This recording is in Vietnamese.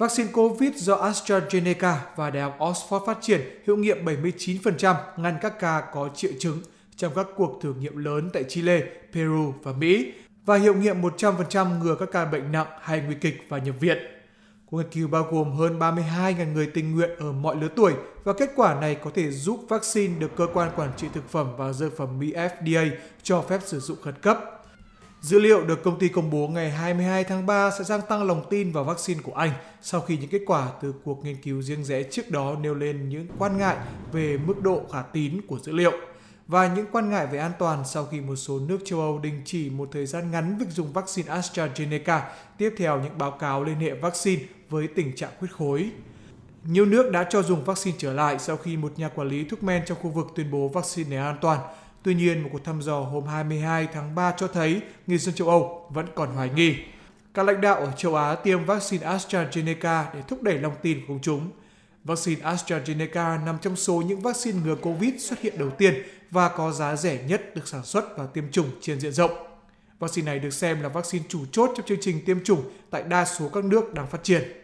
Vaccine COVID do AstraZeneca và Đại học Oxford phát triển hiệu nghiệm 79% ngăn các ca có triệu chứng trong các cuộc thử nghiệm lớn tại Chile, Peru và Mỹ và hiệu nghiệm 100% ngừa các ca bệnh nặng hay nguy kịch và nhập viện. Cuộc nghiên cứu bao gồm hơn 32.000 người tình nguyện ở mọi lứa tuổi và kết quả này có thể giúp vaccine được Cơ quan Quản trị Thực phẩm và Dược phẩm Mỹ FDA cho phép sử dụng khẩn cấp. Dữ liệu được công ty công bố ngày 22 tháng 3 sẽ gia tăng lòng tin vào vaccine của Anh sau khi những kết quả từ cuộc nghiên cứu riêng rẽ trước đó nêu lên những quan ngại về mức độ khả tín của dữ liệu và những quan ngại về an toàn sau khi một số nước châu Âu đình chỉ một thời gian ngắn việc dùng vaccine AstraZeneca tiếp theo những báo cáo liên hệ vaccine với tình trạng huyết khối. Nhiều nước đã cho dùng vaccine trở lại sau khi một nhà quản lý thuốc men trong khu vực tuyên bố vaccine này an toàn, Tuy nhiên, một cuộc thăm dò hôm 22 tháng 3 cho thấy người dân châu Âu vẫn còn hoài nghi. Các lãnh đạo ở châu Á tiêm vaccine AstraZeneca để thúc đẩy lòng tin của công chúng. Vaccine AstraZeneca nằm trong số những vaccine ngừa COVID xuất hiện đầu tiên và có giá rẻ nhất được sản xuất và tiêm chủng trên diện rộng. Vaccine này được xem là vaccine chủ chốt trong chương trình tiêm chủng tại đa số các nước đang phát triển.